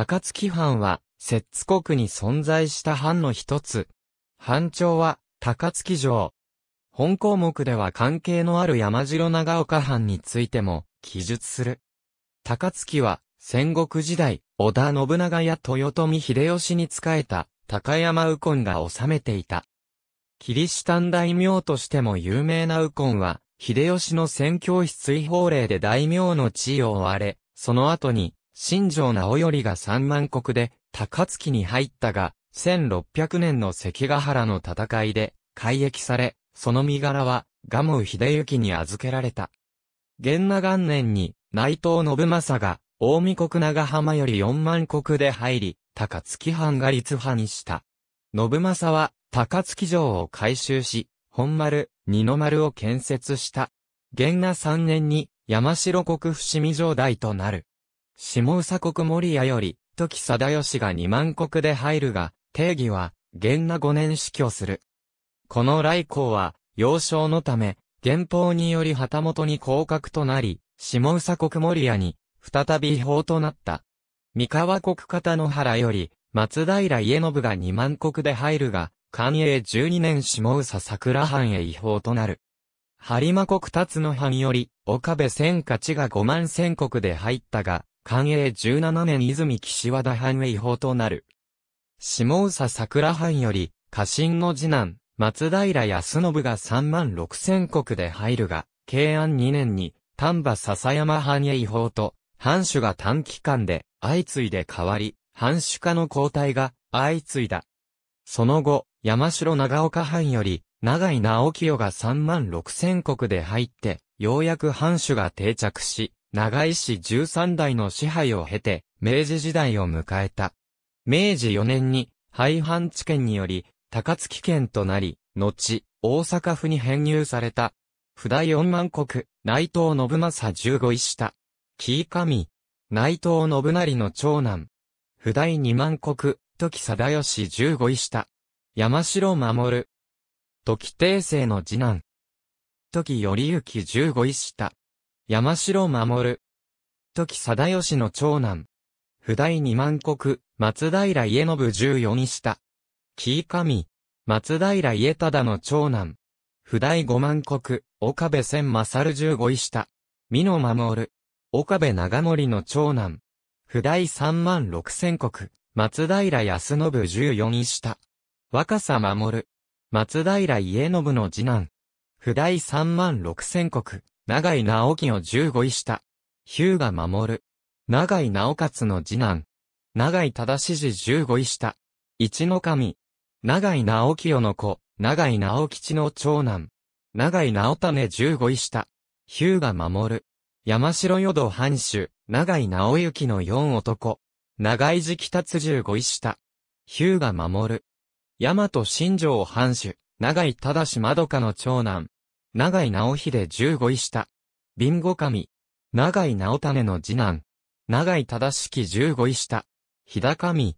高槻藩は、摂津国に存在した藩の一つ。藩長は、高槻城。本項目では関係のある山城長岡藩についても、記述する。高槻は、戦国時代、織田信長や豊臣秀吉に仕えた、高山右近が治めていた。キリシタン大名としても有名な右近は、秀吉の宣教師追放令で大名の地位を追われ、その後に、新城直頼が三万国で、高槻に入ったが、1600年の関ヶ原の戦いで、改役され、その身柄は、蒲生秀行に預けられた。元那元年に、内藤信正が、大見国長浜より四万国で入り、高槻藩が立派にした。信正は、高槻城を改修し、本丸、二の丸を建設した。元那三年に、山城国伏見城代となる。下佐国森屋より、時貞義が二万国で入るが、定義は、元那五年死去する。この来光は、幼少のため、元宝により旗本に降格となり、下佐国森屋に、再び違法となった。三河国方の原より、松平家信が二万国で入るが、寛永12年下佐桜藩へ違法となる。播磨国辰野藩より、岡部千勝が五万千国で入ったが、寛永17年泉岸和田藩へ違法となる。下佐桜藩より、家臣の次男、松平康信が3万6千国で入るが、慶安2年に、丹波笹山藩へ違法と、藩主が短期間で、相次いで変わり、藩主化の交代が、相次いだ。その後、山城長岡藩より、長井直清が3万6千国で入って、ようやく藩主が定着し、長井市13代の支配を経て、明治時代を迎えた。明治4年に、廃藩置県により、高槻県となり、後、大阪府に編入された。普代四万国、内藤信正15位下。紀伊上、内藤信成の長男。普代二万国、時貞義15位下。山城守。時定政の次男。時頼行15位下。山城守。時貞義の長男。不代二万国、松平家信十四にした。上神。松平家忠の長男。不代五万国、岡部千勝十五位下。美濃守。岡部長森の長男。不代三万六千国、松平康信十四位下。若狭守。松平家信の次男。不代三万六千国、長井直樹を15位した。ヒューが守長井直勝の次男。長井正史15位した。一の神。長井直清の子、長井直吉の長男。長井直種15位した。ヒューが守山城与道藩主、長井直之の4男。長井直達15位した。ヒューが守大和新城藩主、長井忠窓かの長男。長井直秀十五位下。貧乏神。長井直種の次男。長井正式十五位下。日高神。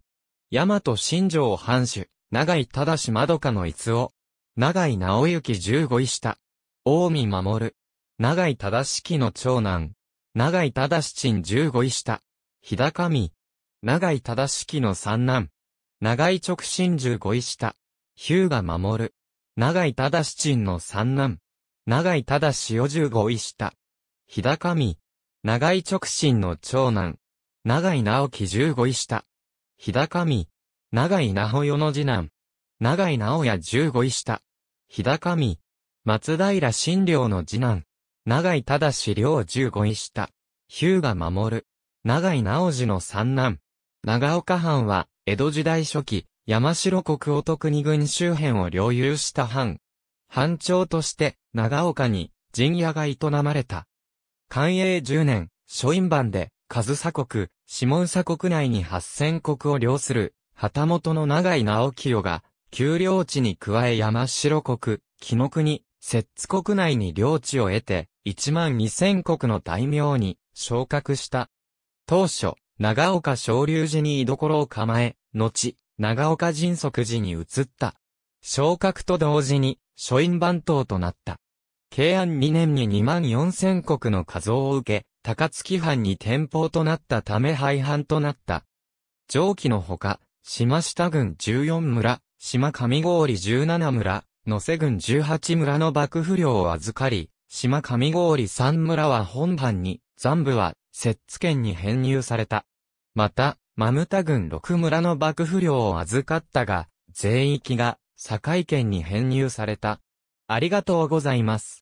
大和新城藩主。長井正まどかの逸夫。長井直行十五位下。大見守。長井正式の長男。長井忠鎮十五位下。日高美、長井正式の三男。長井直進十五位下。日向守。長井忠鎮の三男。長井忠史を五5位下。日高み、長井直進の長男。長井直樹十五位下。日高み、長井直代の次男。長井直也十五位下。日高み、松平新良の次男。長井忠史良十五位下。日向守。長井直次の三男。長岡藩は、江戸時代初期、山城国男国二軍周辺を領有した藩。藩長として長岡に陣屋が営まれた。寛永10年、書院版で、上佐国、下佐国内に八千国を領する、旗本の長井直清が、丘陵地に加え山城国、木の国、摂津国内に領地を得て、一万二千国の大名に昇格した。当初、長岡昇龍寺に居所を構え、後、長岡神足寺に移った。昇格と同時に、書院番頭となった。慶安2年に2万4000国の数を受け、高槻藩に転封となったため廃藩となった。上記のほか、島下郡14村、島上郡17村、野瀬郡18村の幕府領を預かり、島上郡3村は本藩に、残部は、摂津県に編入された。また、マムタ郡6村の幕府領を預かったが、全域が、堺県に編入された。ありがとうございます。